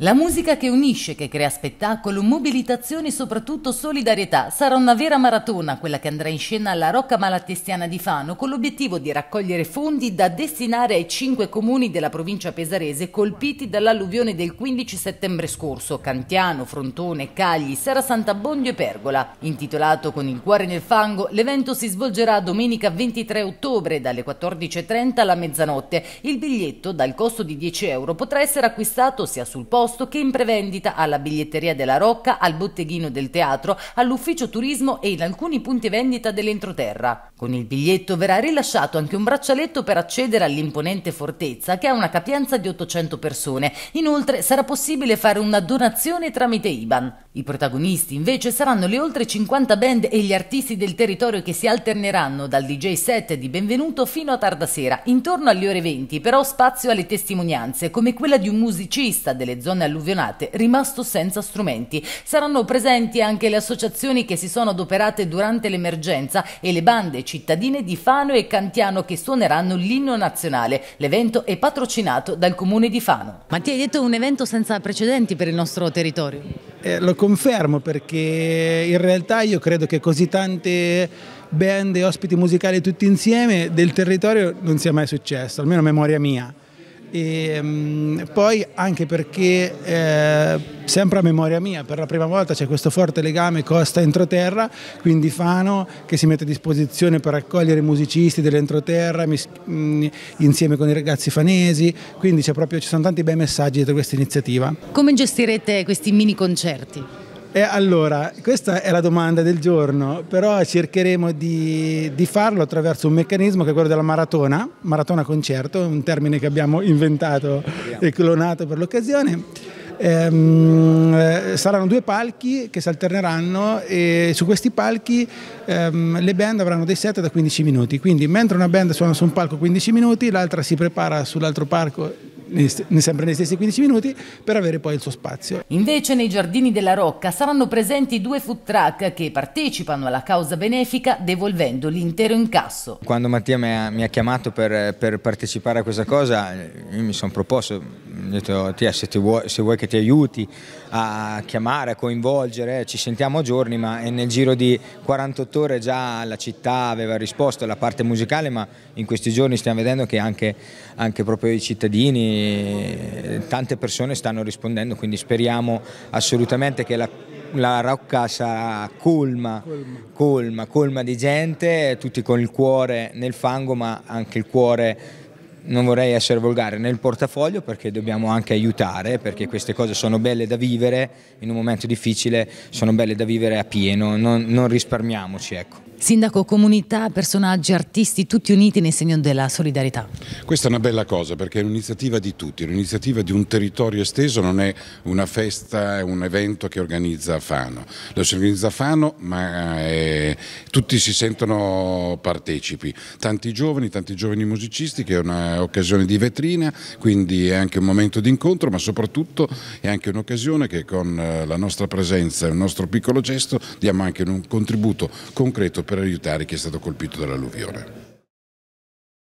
La musica che unisce, che crea spettacolo, mobilitazione e soprattutto solidarietà sarà una vera maratona, quella che andrà in scena alla Rocca Malattestiana di Fano, con l'obiettivo di raccogliere fondi da destinare ai cinque comuni della provincia pesarese colpiti dall'alluvione del 15 settembre scorso, Cantiano, Frontone, Cagli, Sera Sant'Abbondio e Pergola. Intitolato Con il cuore nel fango, l'evento si svolgerà domenica 23 ottobre dalle 14.30 alla mezzanotte. Il biglietto, dal costo di 10 euro, potrà essere acquistato sia sul posto posto che in prevendita alla biglietteria della Rocca, al botteghino del teatro, all'ufficio turismo e in alcuni punti vendita dell'entroterra. Con il biglietto verrà rilasciato anche un braccialetto per accedere all'imponente fortezza che ha una capienza di 800 persone. Inoltre sarà possibile fare una donazione tramite IBAN. I protagonisti invece saranno le oltre 50 band e gli artisti del territorio che si alterneranno dal DJ set di benvenuto fino a tarda sera. Intorno alle ore 20 però spazio alle testimonianze, come quella di un musicista delle zone alluvionate rimasto senza strumenti. Saranno presenti anche le associazioni che si sono adoperate durante l'emergenza e le bande cittadine di Fano e Cantiano che suoneranno l'inno nazionale. L'evento è patrocinato dal comune di Fano. Ma ti hai detto un evento senza precedenti per il nostro territorio? Eh, lo confermo perché in realtà io credo che così tante band e ospiti musicali tutti insieme del territorio non sia mai successo, almeno a memoria mia. E, ehm, mh, poi anche perché eh, sempre a memoria mia per la prima volta c'è questo forte legame costa entroterra quindi Fano che si mette a disposizione per accogliere i musicisti dell'entroterra mh, mm, insieme con i ragazzi fanesi quindi proprio, ci sono tanti bei messaggi dietro questa iniziativa come gestirete questi mini concerti? E allora, questa è la domanda del giorno, però cercheremo di, di, farlo attraverso un meccanismo che è quello della maratona, maratona concerto, un termine che abbiamo inventato e clonato per l'occasione. Ehm, eh, saranno due palchi che si alterneranno e su questi palchi ehm, le band avranno dei set da 15 minuti quindi mentre una band suona su un palco 15 minuti l'altra si prepara sull'altro palco sempre nei stessi 15 minuti per avere poi il suo spazio. Invece nei giardini della Rocca saranno presenti due food truck che partecipano alla causa benefica devolvendo l'intero incasso. Quando Mattia mi ha, mi ha chiamato per, per, partecipare a questa cosa io mi sono proposto, ho detto Tia, se, vuoi, se vuoi che ti aiuti a chiamare, a coinvolgere, ci sentiamo a giorni ma nel giro di 48 ore già la città aveva risposto alla parte musicale ma in questi giorni stiamo vedendo che anche, anche proprio i cittadini eh, tante persone stanno rispondendo, quindi speriamo assolutamente che la la Rocca sarà colma, colma, colma, colma di gente, tutti con il cuore nel fango ma anche il cuore non vorrei essere volgare, nel portafoglio perché dobbiamo anche aiutare, perché queste cose sono belle da vivere in un momento difficile, sono belle da vivere a pieno, non, non risparmiamoci. Ecco. Sindaco, comunità, personaggi, artisti, tutti uniti nel segno della solidarietà. Questa è una bella cosa perché è un'iniziativa di tutti, è un'iniziativa di un territorio esteso, non è una festa, è un evento che organizza Fano. Lo si organizza Fano ma è... Eh, tutti si sentono partecipi, tanti giovani, tanti giovani musicisti che è un'occasione di vetrina, quindi è anche un momento di incontro ma soprattutto è anche un'occasione che con eh, la nostra presenza e il nostro piccolo gesto diamo anche un contributo concreto per aiutare chi è stato colpito dall'alluvione.